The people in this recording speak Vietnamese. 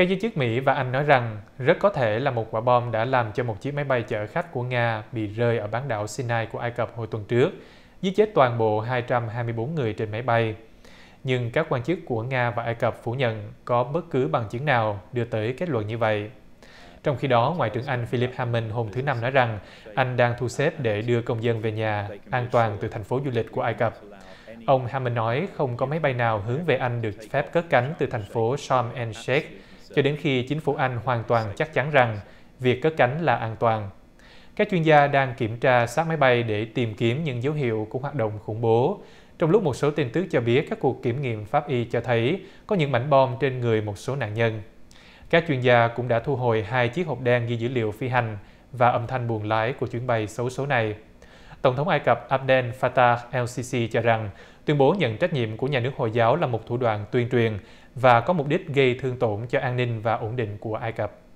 Các giới chức Mỹ và Anh nói rằng rất có thể là một quả bom đã làm cho một chiếc máy bay chở khách của Nga bị rơi ở bán đảo Sinai của Ai Cập hồi tuần trước, giết chết toàn bộ 224 người trên máy bay. Nhưng các quan chức của Nga và Ai Cập phủ nhận có bất cứ bằng chứng nào đưa tới kết luận như vậy. Trong khi đó, Ngoại trưởng Anh Philip Hammond hôm thứ Năm nói rằng Anh đang thu xếp để đưa công dân về nhà an toàn từ thành phố du lịch của Ai Cập. Ông Hammond nói không có máy bay nào hướng về Anh được phép cất cánh từ thành phố Sharm el-Sheikh cho đến khi chính phủ Anh hoàn toàn chắc chắn rằng việc cất cánh là an toàn. Các chuyên gia đang kiểm tra xác máy bay để tìm kiếm những dấu hiệu của hoạt động khủng bố, trong lúc một số tin tức cho biết các cuộc kiểm nghiệm pháp y cho thấy có những mảnh bom trên người một số nạn nhân. Các chuyên gia cũng đã thu hồi hai chiếc hộp đen ghi dữ liệu phi hành và âm thanh buồn lái của chuyến bay xấu số này. Tổng thống Ai Cập Abdel Fattah el-Sisi cho rằng tuyên bố nhận trách nhiệm của nhà nước Hồi giáo là một thủ đoạn tuyên truyền và có mục đích gây thương tổn cho an ninh và ổn định của ai cập